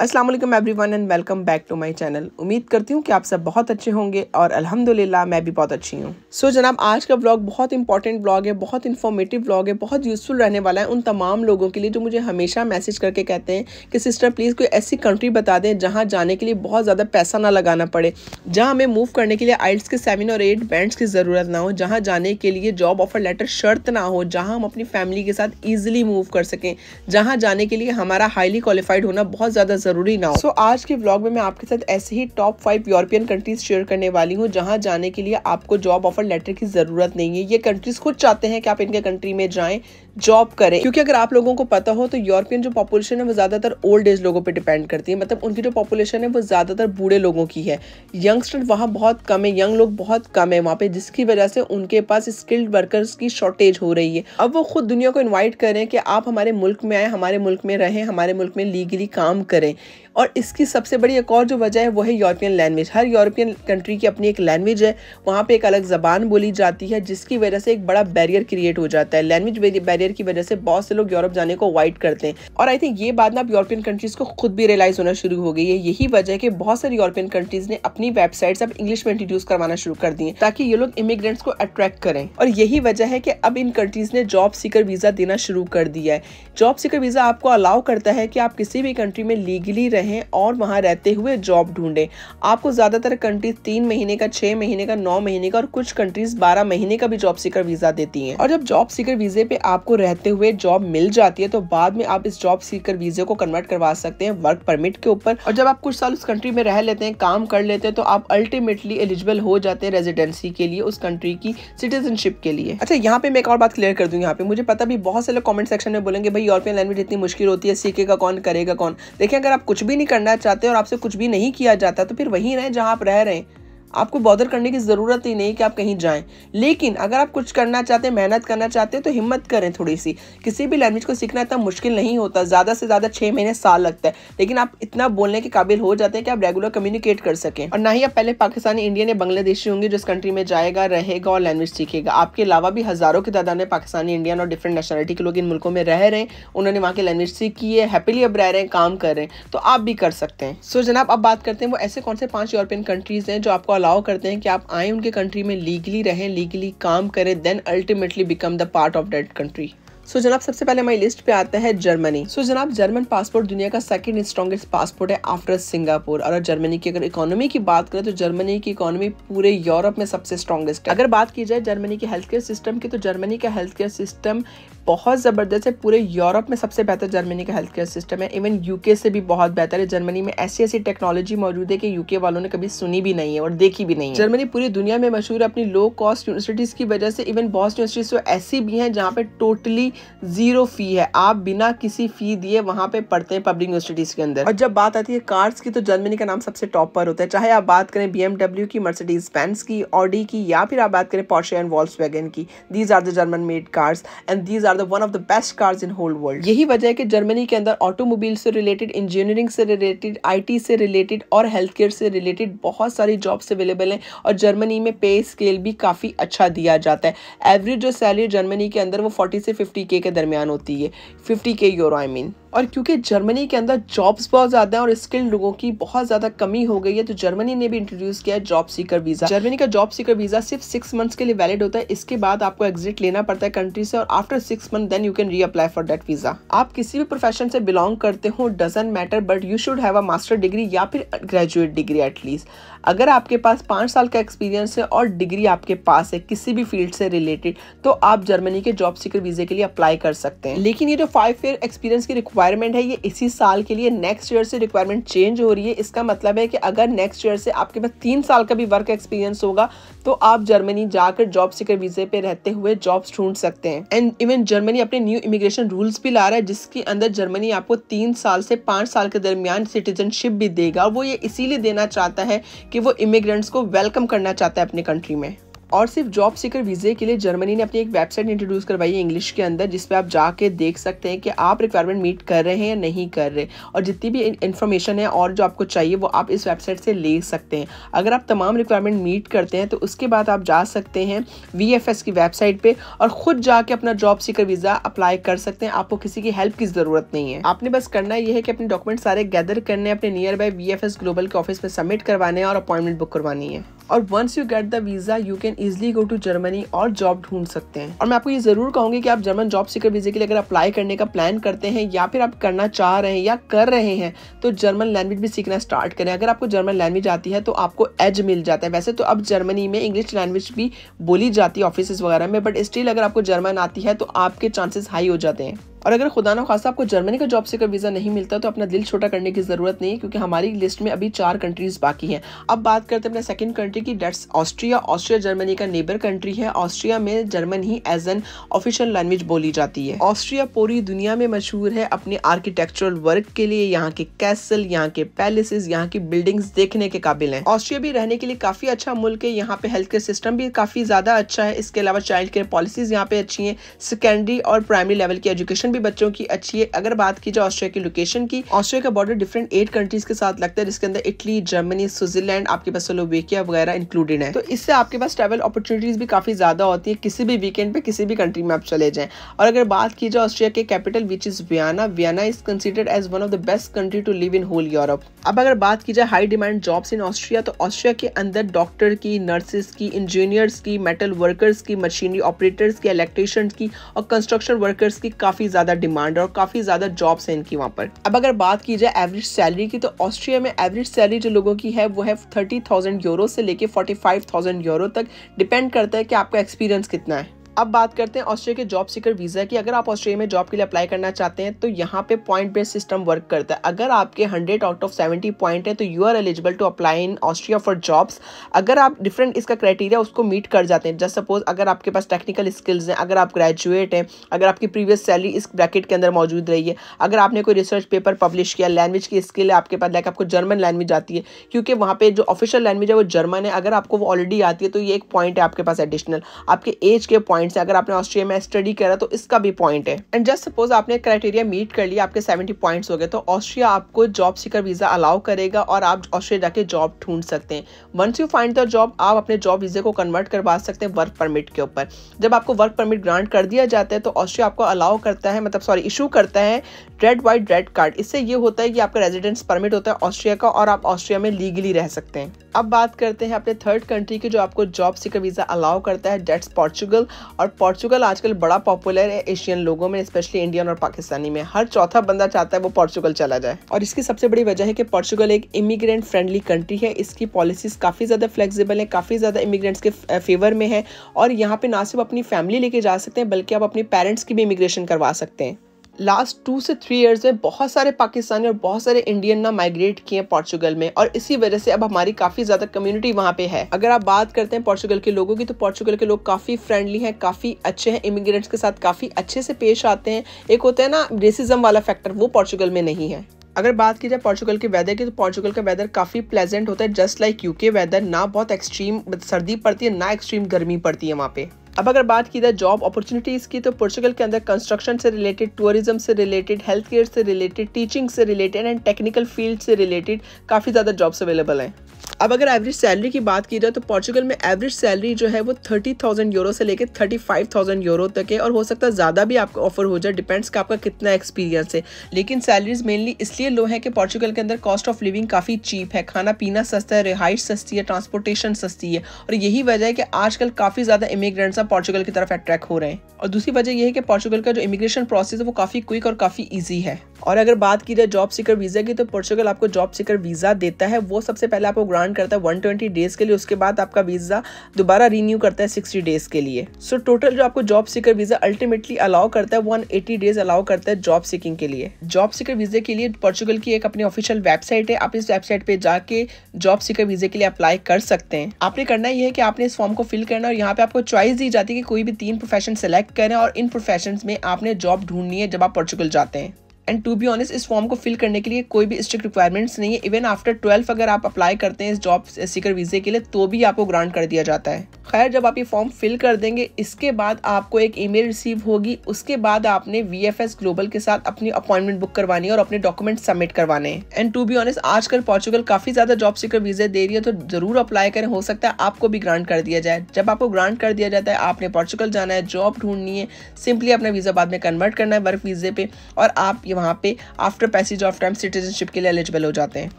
Aslam everyone and welcome back to my channel उम्मीद करती हूँ कि आप सब बहुत अच्छे होंगे और अल्हम्दुलिल्लाह मैं भी बहुत अच्छी हूँ सो so, जनाब आज का ब्लॉग बहुत इंपॉर्टेंट ब्लॉग है बहुत इन्फॉर्मेटिव ब्लॉग है बहुत यूज़फुल रहने वाला है उन तमाम लोगों के लिए जो मुझे हमेशा मैसेज करके कहते हैं कि सिस्टर प्लीज़ कोई ऐसी कंट्री बता दें जहाँ जाने के लिए बहुत ज़्यादा पैसा ना लगाना पड़े जहाँ हमें मूव करने के लिए आइल्स के सेवन और एट बैंड की ज़रूरत ना हो जहाँ जाने के लिए जॉब ऑफर लेटर शर्त ना हो जहाँ हम अपनी फैमिली के साथ ईजिली मूव कर सकें जहाँ जाने के लिए हमारा हाईली क्वालिफाइड होना बहुत ज़्यादा जरूरी ना हो सो so, आज के ब्लॉग में मैं आपके साथ ऐसे ही top five European countries share करने वाली हूँ जहाँ जाने के लिए आपको जॉब ऑफर लेटर की जरूरत नहीं है ये कंट्रीज खुद चाहते हैं कि आप इनके कंट्री में जाएं जॉब करें क्योंकि अगर आप लोगों को पता हो तो यूरोपियन जो पॉपुलेशन है वो ज़्यादातर ओल्ड एज लोगों पर डिपेंड करती है मतलब उनकी जो पॉपुलेशन है वो ज़्यादातर बूढ़े लोगों की है यंगस्टर वहाँ बहुत कम है यंग लोग बहुत कम है वहाँ पे जिसकी वजह से उनके पास स्किल्ड वर्कर्स की शॉर्टेज हो रही है अब वो खुद दुनिया को इन्वाइट करें कि आप हमारे मुल्क में आए हमारे मुल्क में रहें हमारे मुल्क में लीगली काम करें और इसकी सबसे बड़ी एक और जो वजह है वो है यूरोपियन लैंग्वेज हर यूरोपियन कंट्री की अपनी एक लैंग्वेज है वहाँ पर एक अलग ज़बान बोली जाती है जिसकी वजह से एक बड़ा बैरियर क्रिएट हो जाता है लैंग्वेज बैरियर की वजह से बहुत से लोग यूरोप जाने को अवॉइड करते हैं और आई थिंक ये बात ना अब यूरोपियन कंट्रीज़ को खुद भी रियलाइज़ होना शुरू हो गई है यही वजह है कि बहुत सारी यूरोपियन कंट्रीज़ ने अपनी वेबसाइट्स अब इंग्लिश में इंट्रोड्यूस करवाना शुरू कर दिए ताकि ये लोग इमिग्रेंट्स को अट्रैक्ट करें और यही वजह है कि अब इन कंट्रीज़ ने जॉब सीकर वीज़ा देना शुरू कर दिया है जॉब सीकर वीज़ा आपको अलाउ करता है कि आप किसी भी कंट्री में लीगली रहें रहें और वहाँ रहते हुए जॉब ढूंढें आपको ज़्यादातर कंट्रीज तीन महीने का छः महीने का नौ महीने का और कुछ कंट्रीज बारह महीने का भी जॉब सीकर वीज़ा देती हैं और जब जॉब सीकर वीज़े पर आपको रहते हुए जॉब मिल जाती है तो बाद में आप इस जॉब सीकर वीज़े को कन्वर्ट करवा सकते हैं वर्क परमिट के ऊपर और जब आप कुछ साल उस कंट्री में रह लेते हैं काम कर लेते हैं तो आप अल्टीमेटली एलिजिबल हो जाते हैं रेजिडेंसी के लिए उस कंट्री की सिटीजनशिप के लिए अच्छा यहाँ पे मैं एक और बात क्लियर कर दूँ यहाँ पे मुझे पता भी बहुत से लोग कमेंट सेक्शन में बोलेंगे भाई यूरोपियन लैंग्वेज इतनी मुश्किल होती है सीखेगा कौन करेगा कौन देखिए अगर आप कुछ भी नहीं करना चाहते और आपसे कुछ भी नहीं किया जाता तो फिर वहीं रहें जहाँ आप रह रहे हैं आपको बॉदर करने की ज़रूरत ही नहीं कि आप कहीं जाएं लेकिन अगर आप कुछ करना चाहते हैं मेहनत करना चाहते हैं तो हिम्मत करें थोड़ी सी किसी भी लैंग्वेज को सीखना इतना मुश्किल नहीं होता ज़्यादा से ज़्यादा छः महीने साल लगता है लेकिन आप इतना बोलने के काबिल हो जाते हैं कि आप रेगुलर कम्युनिकेट कर सकें और ना ही आप पहले पाकिस्तानी इंडियन या बांग्लादेशी होंगे जिस कंट्री में जाएगा रहेगा और लैंग्वेज सीखेगा आपके अलावा भी हज़ारों की तादाद में पाकिस्तानी इंडियन और डिफरेंट नेशनलिटी के लोग इन मुल्कों में रह रहे हैं उन्होंने वहाँ की लैंग्वेज सीखी है हैप्पीली अब रह रहे हैं काम कर रहे हैं तो आप भी कर सकते हैं सो जनाब अब बात करते हैं वो ऐसे कौन से पाँच यूरोपियन कंट्रीज़ हैं जो आपको अलाउ करते हैं कि आप आए उनके कंट्री में लीगली रहें लीगली काम करें then ultimately become the part of that country so so, जनाब सबसे पहले हमारी लिस्ट पे आता है जर्मनी सो so, जनाब जर्मन पासपोर्ट दुनिया का सेकंड स्ट्रॉन्गेस्ट पासपोर्ट है आफ्टर सिंगापुर और जर्मनी की अगर इकोनॉमी की बात करें तो जर्मनी की इकोनॉमी पूरे यूरोप में सबसे स्ट्रॉगेस्ट है अगर बात की जाए जर्मनी के हेल्थ केयर सिस्टम की तो जर्मनी का हेल्थ केयर सिस्टम बहुत ज़बरदस्त है पूरे यूरोप में सबसे बेहतर जर्मनी का हेल्थ केयर सिस्टम है इवन यूके से भी बहुत बेहतर है जर्मनी में ऐसी ऐसी टेक्नोलॉजी मौजूद है कि यूके वालों ने कभी सुनी भी नहीं है और देखी भी नहीं है जर्मनी पूरी दुनिया में मशहूर है अपनी लो कॉस्ट यूनिवर्सिटीज़ की वजह से इवन बहुत यूनिवर्सिटीज़ तो ऐसी भी हैं जहाँ पे टोटली ज़ीरो फ़ी है आप बिना किसी फ़ी दिए वहां पे पढ़ते हैं पब्लिक यूनिवर्सिटीज़ के अंदर और जब बात आती है कार्स की तो जर्मनी का नाम सबसे टॉप पर होता है चाहे आप बात करें बी की मर्सिडीज़ बेंस की ऑडी की या फिर आप बात करें पॉशे एंड वॉल्स की these are the German made cars and these are the one of the best cars in whole world यही वजह है कि जर्मनी के अंदर ऑटोमोबाइल से रिलेटेड इंजीनियरिंग से रिलेटेड आई से रिलेटेड और हेल्थ केयर से रिलेटेड बहुत सारी जॉब्स अवेलेबल हैं और जर्मनी में पे स्केल भी काफ़ी अच्छा दिया जाता है एवरेज जो सैलरी जर्मनी के अंदर वो फोर्टी से फिफ्टी फिफ्टी के के दरमियान होती है फिफ्टी के यूरो आई मीन और क्योंकि जर्मनी के अंदर जॉब्स बहुत ज़्यादा हैं और स्किल्ड लोगों की बहुत ज़्यादा कमी हो गई है तो जर्मनी ने भी इंट्रोड्यूस किया है जॉब सीकर वीज़ा जर्मनी का जॉब सीकर वीज़ा सिर्फ सिक्स मंथ्स के लिए वैलिड होता है इसके बाद आपको एग्जिट लेना पड़ता है कंट्री से और after six month then you can reapply for that visa आप किसी भी प्रोफेशन से बिलोंग करते हो doesn't matter but you should have a master degree या फिर ग्रेजुएट डिग्री एटलीस्ट अगर आपके पास पांच साल का एक्सपीरियंस है और डिग्री आपके पास है किसी भी फील्ड से रिलेटेड तो आप जर्मनी के जॉब सीकर वीज़े के लिए अप्लाई कर सकते हैं लेकिन ये जो फाइव ईयर एक्सपीरियंस की रिक्वायर रिक्वायरमेंट है ये इसी साल के लिए नेक्स्ट ईयर से रिक्वायरमेंट चेंज हो रही है इसका मतलब है कि अगर नेक्स्ट ईयर से आपके पास तीन साल का भी वर्क एक्सपीरियंस होगा तो आप जर्मनी जाकर जॉब सीकर वीजे पे रहते हुए जॉब ढूंढ सकते हैं एंड इवन जर्मनी अपने न्यू इमिग्रेशन रूल्स भी ला रहा है जिसके अंदर जर्मनी आपको तीन साल से पांच साल के दरमियान सिटीजनशिप भी देगा वो ये इसीलिए देना चाहता है कि वो इमिग्रेंट्स को वेलकम करना चाहता है अपनी कंट्री में और सिर्फ जॉब सीकर वीज़े के लिए जर्मनी ने अपनी एक वेबसाइट इंट्रोड्यूस करवाई है इंग्लिश के अंदर जिसपे आप जाके देख सकते हैं कि आप रिक्वायरमेंट मीट कर रहे हैं या नहीं कर रहे और जितनी भी इन्फॉर्मेशन है और जो आपको चाहिए वो आप इस वेबसाइट से ले सकते हैं अगर आप तमाम रिक्वायरमेंट मीट करते हैं तो उसके बाद आप जा सकते हैं वी की वेबसाइट पर और ख़ुद जाके अपना जॉब सीकर वीज़ा अप्लाई कर सकते हैं आपको किसी की हेल्प की ज़रूरत नहीं है आपने बस करना यह है कि अपने डॉक्यूमेंट सारे गैदर करने अपने नियर बाय वी ग्लोबल के ऑफिस में सबमिट करवाने और अपॉइंटमेंट बुक करवानी है और once you get the visa you can easily go to Germany और जॉब ढूंढ सकते हैं और मैं आपको ये जरूर कहूंगी कि आप जर्मन जॉब सीकर वीजे के लिए अगर अप्लाई करने का प्लान करते हैं या फिर आप करना चाह रहे हैं या कर रहे हैं तो जर्मन लैंग्वेज भी सीखना स्टार्ट करें अगर आपको जर्मन लैंग्वेज आती है तो आपको एज मिल जाता है वैसे तो अब जर्मनी में इंग्लिश लैंग्वेज भी बोली जाती है ऑफिस वगैरह में बट स्टिल अगर आपको जर्मन आती है तो आपके चांसेस हाई हो जाते हैं और अगर खुदा ना खासा आपको जर्मनी का जॉब का वीज़ा नहीं मिलता तो अपना दिल छोटा करने की ज़रूरत नहीं है क्योंकि हमारी लिस्ट में अभी चार कंट्रीज़ बाकी हैं अब बात करते हैं अपने सेकंड कंट्री की डेट्स ऑस्ट्रिया ऑस्ट्रिया जर्मनी का नेबर कंट्री है ऑस्ट्रिया में जर्मन ही एज एन ऑफिशियल लैंग्वेज बोली जाती है ऑस्ट्रिया पूरी दुनिया में मशहूर है अपने आर्किटेक्चरल वर्क के लिए यहाँ के कैसल यहाँ के पैलेसेज यहाँ की बिल्डिंग्स देखने के काबिल हैं ऑस्ट्रिया भी रहने के लिए काफ़ी अच्छा मुल्क है यहाँ पे हेल्थ केयर सिस्टम भी काफ़ी ज़्यादा अच्छा है इसके अलावा चाइल्ड केयर पॉलिसीज़ यहाँ पे अच्छी हैं सेकेंडरी और प्राइमरी लेवल की एजुकेशन भी बच्चों की अच्छी है अगर बात की जाए ऑस्ट्रिया की लोकेशन की ऑस्ट्रिया का बॉर्डर डिफरेंट एट कंट्रीज के साथ लगता है जिसके अंदर इटली जर्मनी स्विट्जरलैंड आपके पास सोलोवेकिया वगैरह इंक्लूडेड है तो इससे आपके पास ट्रेवल अपॉर्चुनिटीज भी काफी ज्यादा होती है किसी भी वीकेंड पे किसी भी कंट्री में आप चले जाए और अगर बात की जाए ऑस्ट्रिया के capital which is Vienna Vienna is considered as one of the best country to live in whole Europe अब अगर बात की जाए high demand jobs in Austria तो ऑस्ट्रिया के अंदर डॉक्टर की नर्सेस की इंजीनियर्स की मेटल वर्कर्स की मशीनरी ऑपरेटर्स की इलेक्ट्रिशियंस की और कंस्ट्रक्शन वर्कर्स की काफी ज़्यादा डिमांड है और काफ़ी ज़्यादा जॉब्स हैं इनकी वहाँ पर अब अगर बात की जाए एवरेज सैलरी की तो ऑस्ट्रिया में एवरेज सैलरी जो लोगों की है वो है थर्टी थाउजेंड यूरो से लेके फोर्टी फाइव थाउजेंड यूरो तक डिपेंड करता है कि आपका एक्सपीरियंस कितना है अब बात करते हैं ऑस्ट्रेलिया के जॉब सीकर वीज़ा की अगर आप ऑस्ट्रेलिया में जॉब के लिए अप्लाई करना चाहते हैं तो यहाँ पे पॉइंट बेस्ड सिस्टम वर्क करता है अगर आपके 100 आउट ऑफ 70 पॉइंट है तो you are eligible to apply in Austria for jobs अगर आप डिफरेंट इसका क्राइटेरिया उसको मीट कर जाते हैं जस्ट सपोज अगर आपके पास टेक्निकल स्किल्स हैं अगर आप ग्रेजुएट हैं अगर आपकी प्रीवियस सैलरी इस ब्रैकेट के अंदर मौजूद रही है अगर आपने कोई रिसर्च पेपर पब्लिश किया लैंग्वेज की स्किल है आपके पास लाइक आपको जर्मन लैंग्वेज आती है क्योंकि वहाँ पर जो ऑफिशियल लैंग्वेज है वो जर्मन है अगर आपको वो ऑलरेडी आती है तो ये एक पॉइंट है आपके पास एडिशनल आपके एज के पॉइंट पॉइंट्स है अगर आपने ऑस्ट्रिया में स्टडी करा तो इसका भी पॉइंट है एंड जस्ट सपोज आपने क्राइटेरिया मीट कर लिया आपके सेवेंटी पॉइंट्स हो गए तो ऑस्ट्रिया आपको जॉब सीकर वीज़ा अलाउ करेगा और आप ऑस्ट्रेलिया जाके जॉब ढूंढ सकते हैं once you find the job आप अपने जॉब वीज़े को कन्वर्ट करवा सकते हैं वर्क परमिट के ऊपर जब आपको वर्क परमिट ग्रांट कर दिया जाता है तो ऑस्ट्रिया आपको अलाउ करता है मतलब सॉरी इशू करता है रेड वाइट रेड कार्ड इससे ये होता है कि आपका रेजिडेंस परमिट होता है ऑस्ट्रिया का और आप ऑस्ट्रिया में लीगली रह सकते हैं अब बात करते हैं अपने थर्ड कंट्री की जो आपको जॉब सीकर वीज़ा अलाउ करता है डेट्स पोर्चुगल और पोर्चुगल आजकल बड़ा पॉपुलर है एशियन लोगों में स्पेशली इंडियन और पाकिस्तानी में हर चौथा बंदा चाहता है वो पोर्चुगल चला जाए और इसकी सबसे बड़ी वजह है कि पोर्चुगल एक इमिग्रेंट फ्रेंडली कंट्री है इसकी पॉलिसीज काफ़ी ज़्यादा फ्लेक्सिबल है काफ़ी ज़्यादा इमिग्रेंट्स के फेवर में है और यहाँ पर ना सिर्फ अपनी फैमिली लेके जा सकते हैं बल्कि आप अपने पेरेंट्स की भी इमिग्रेशन करवा सकते हैं लास्ट टू से थ्री ईयर्स में बहुत सारे पाकिस्तानी और बहुत सारे इंडियन ना माइग्रेट किए हैं पोर्चुगल में और इसी वजह से अब हमारी काफी ज्यादा कम्युनिटी वहाँ पे है अगर आप बात करते हैं पोर्चुगल के लोगों की तो पोर्चुगल के लोग काफी फ्रेंडली हैं काफी अच्छे हैं इमिग्रेंट्स के साथ काफी अच्छे से पेश आते हैं एक होता है ना रेसिज्म वाला फैक्टर वो पोर्चुगल में नहीं है अगर बात की जाए पोर्चुगल के वेदर की तो पोर्चुगल का वेदर काफ़ी प्लेजेंट होता है जस्ट लाइक यूके वेदर ना बहुत एक्सट्रीम मतलब सर्दी पड़ती है ना एक्सट्रीम गर्मी पड़ती है वहाँ पे अब अगर बात की जाए जॉब अपॉर्चुनिटीज़ की तो पोर्चुगल के अंदर कंस्ट्रक्शन से रिलेटेड टूरिज्म से रिलेटेड हेल्थ केयर से रिलेटेड टीचिंग से रिलेटेड एंड टेक्निकल फील्ड से रिलेटेड काफ़ी ज़्यादा जॉब्स अवेलेबल हैं अब अगर एवरेज सैलरी की बात की जाए तो पोर्चुगल में एवरेज सैलरी जो है वो थर्टी थाउजेंड यूरो से लेकर थर्टी फाइव थाउजेंड यूरो तक है और हो सकता है ज़्यादा भी आपको ऑफर हो जाए डिपेंड्स का आपका कितना एक्सपीरियंस है लेकिन सैलरीज मेनली इसलिए लो है कि पोर्चुगल के अंदर कॉस्ट ऑफ लिविंग काफ़ी चीप है खाना पीना सस्ता है रिहाइश सस्ती है ट्रांसपोर्टेशन सस्ती है और यही वजह है कि आजकल काफ़ी ज़्यादा इमिग्रेंट्स अब पॉर्चुगल की तरफ अट्रैक्ट हो रहे हैं और दूसरी वजह यह है कि पॉर्चुगल का जो इमिग्रेशन प्रोसेस है वो काफ़ी क्विक और काफ़ी ईजी है और अगर बात की जाए जॉब सीकर वीज़ा की तो पोर्चुगल आपको जॉब सीकर वीज़ा देता है वो सबसे पहले आपको ग्रांट रिफंड करता है वन ट्वेंटी डेज़ के लिए उसके बाद आपका वीज़ा दोबारा रीन्यू करता है सिक्सटी डेज़ के लिए सो so, टोटल जो आपको job seeker visa ultimately allow करता है वन एटी डेज़ अलाउ करता है जॉब सीकिंग के लिए जॉब सीकर वीज़े के लिए पोर्चुगल की एक अपनी ऑफिशियल वेबसाइट है आप इस वेबसाइट पर जाके जॉब सीकर वीज़े के लिए अप्लाई कर सकते हैं आपने करना यह है कि आपने इस फॉर्म को फिल करना और यहाँ पे आपको चॉइस दी जाती है कि कोई भी तीन प्रोफेशन सेलेक्ट करें और इन प्रोफेशन में आपने जॉब ढूंढनी है जब आप पोर्चुगल जाते हैं एंड टू बी ऑनेस्ट इस फॉर्म को फिल करने के लिए कोई भी स्ट्रिक्ट रिक्वायरमेंट्स नहीं है इवन आफ्टर ट्वेल्व अगर आप अप्लाई करते हैं इस जॉब सीकर वीज़े के लिए तो भी आपको ग्रांट कर दिया जाता है खैर जब आप ये फॉर्म फिल कर देंगे इसके बाद आपको एक ईमेल रिसीव होगी उसके बाद आपने वी ग्लोबल के साथ अपनी अपॉइंटमेंट बुक करवानी है और अपने डॉक्यूमेंट सबमिट करवाने हैं एंड टू बी ऑनेस्ट आजकल पॉर्चुगल काफ़ी ज़्यादा जॉब सीकर वीज़े दे रही है तो ज़रूर अप्लाई करें हो सकता है आपको भी ग्रांट कर दिया जाए जब आपको ग्रांट कर दिया जाता है आपने पॉर्चुगल जाना है जॉब ढूंढनी है सिंपली अपना वीज़ा बाद में कन्वर्ट करना है वर्क वीज़े पे और आप यहाँ पे after passage of time citizenship के लिए एलिजिबल हो जाते हैं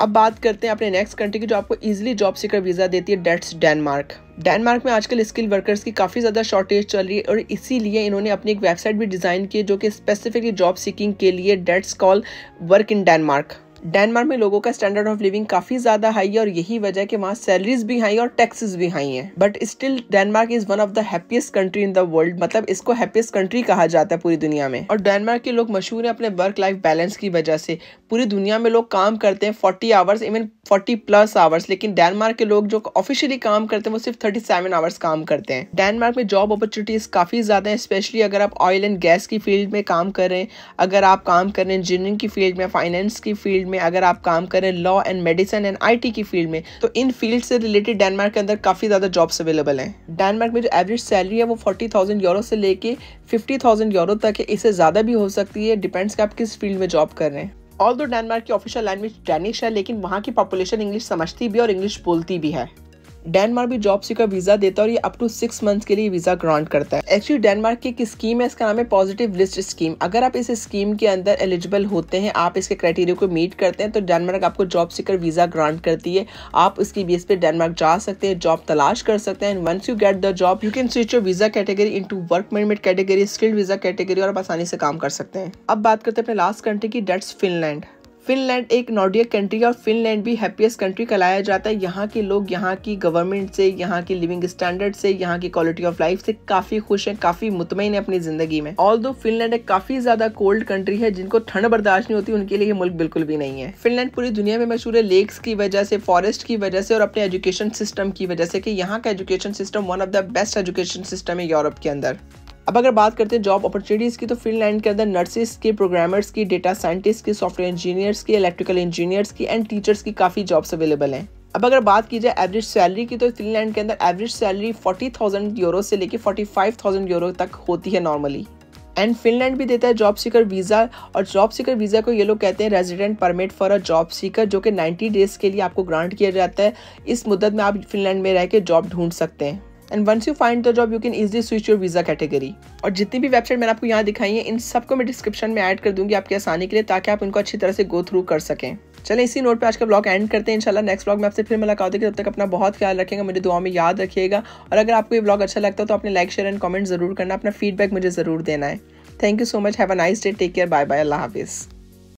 अब बात करते हैं अपने नेक्स्ट कंट्री की जो आपको ईजिली जॉब सीकर वीज़ा देती है डेट्स डेनमार्क डेनमार्क में आजकल स्किल वर्कर्स की काफ़ी ज़्यादा शॉर्टेज चल रही है और इसीलिए इन्होंने अपनी एक वेबसाइट भी डिज़ाइन की है जो कि स्पेसिफिकली जॉब सीकिंग के लिए that's call work in Denmark Denmark में लोगों का स्टैंडर्ड ऑफ लिविंग काफ़ी ज़्यादा हाई है और यही वजह है कि वहाँ सैलरीज भी हाई और टैक्सेस भी हाई हैं but still Denmark is one of the happiest country in the world मतलब इसको हैप्पीएस्ट कंट्री कहा जाता है पूरी दुनिया में और डेनमार्क के लोग मशहूर हैं अपने वर्क लाइफ बैलेंस की वजह से पूरी दुनिया में लोग काम करते हैं forty hours even forty plus hours लेकिन डेनमार्क के लोग जो ऑफिशियली काम करते हैं वो सिर्फ थर्टी सेवन आवर्स काम करते हैं डेनमार्क में जॉब अपॉर्चुनिटीज़ काफ़ी ज़्यादा है स्पेशली अगर आप ऑयल एंड गैस की फील्ड में काम कर रहे हैं अगर आप काम कर रहे हैं इंजीनियरिंग की फील्ड में फाइनेंस की फील्ड फील्ड में अगर आप काम करें law and medicine and IT की फील्ड में तो इन फील्ड से रिलेटेड डेनमार्क के अंदर काफ़ी ज़्यादा जॉब्स अवेलेबल हैं डेनमार्क में जो एवरेज सैलरी है वो फोर्टी थाउजेंड यूरो से लेके फिफ्टी थाउजेंड यूरो तक है इससे ज़्यादा भी हो सकती है डिपेंड्स कि आप किस फील्ड में जॉब कर रहे हैं ऑल दो डेनमार्क की ऑफिशियल लैंग्वेज डेनिश है लेकिन वहाँ की पॉपुलेशन इंग्लिश समझती भी है और इंग्लिश बोलती भी है डेनमार्क भी जॉब सीकर वीजा देता है और ये अप टू सिक्स मंथ के लिए वीजा ग्रांट करता है एक्चुअली डेनमार्क की एक स्कीम है इसका नाम है पॉजिटिव लिस्ट स्कीम अगर आप इस स्कीम के अंदर एलिजिबल होते हैं आप इसके क्राइटेरिया को मीट करते हैं तो डेनमार्क आपको जॉब सीकर वीजा ग्रांट करती है आप उसकी बेस पे डेनमार्क जा सकते हैं जॉब तलाश कर सकते हैं and once you get the job you can switch your visa category into work permit category skilled visa category और आप आसानी से काम कर सकते हैं अब बात करते हैं अपने लास्ट कंट्री की डेट्स फिनलैंड फिनलैंड एक नॉर्डिक कंट्री और फिनलैंड भी हैप्पीएस्ट कंट्री कहलाया जाता है यहाँ के लोग यहाँ की गवर्नमेंट से यहाँ की लिविंग स्टैंडर्ड से यहाँ की क्वालिटी ऑफ लाइफ से काफी खुश है काफी मुतमिन है अपनी जिंदगी में ऑल दो फिनलैंड एक काफी ज्यादा कोल्ड कंट्री है जिनको ठंड बर्दाश्त नहीं होती उनके लिए मुल्क बिल्कुल भी नहीं है फिनलैंड पूरी दुनिया में मशहूर है लेक्स की वजह से फॉरेस्ट की वजह से और अपने एजुकेशन सिस्टम की वजह से कि यहाँ का education system one of the best education system है यूरोप के अंदर अब अगर बात करते हैं जॉब अपॉर्चुनिटीज़ की तो फिनलैंड के अंदर नर्सिस की प्रोग्रामर्स की डेटा साइंटिस्ट की सॉफ्टवेयर इंजीनियर्स की इलेक्ट्रिकल इंजीनियर्स की एंड टीचर्स की काफ़ी जॉब्स अवेलेबल हैं अब अगर बात की जाए एवरेज सैलरी की तो फिनलैंड के अंदर average salary forty thousand euro से लेकर फोर्टी फाइव थाउजेंड यूरो तक होती है नॉर्मली एंड फिनलैंड भी देता है जॉब सीकर वीज़ा और जॉब सीकर वीज़ा को ये लोग कहते हैं resident permit for a job seeker जो कि 90 डेज़ के लिए आपको ग्रांट किया जाता है इस मुद्दत में आप फिनलैंड में रह के जॉब ढूंढ सकते हैं and once you find the job you can easily switch your visa category और जितनी भी वेबसाइट मैंने आपको यहाँ दिखाई है इन सबको मैं डिस्क्रिप्शन में ऐड कर दूंगी आपकी आसानी के लिए ताकि आप उनको अच्छी तरह से गो थ्रू कर सकें चले इसी नोट पे आज का ब्लॉग एंड करते हैं इंशाल्लाह नेक्स्ट ब्लॉग में आपसे फिर मुलाकात होगी तब तक अपना बहुत ख्याल रखेगा मुझे दुआ में याद रखिएगा और अगर आपको ये ब्लॉग अच्छा लगता है तो अपने लाइक शेयर एंड कमेंट जरूर करना अपना फीडबैक मुझे ज़रूर देना है thank you so much have a nice day take care bye bye अल्लाह हाफिज़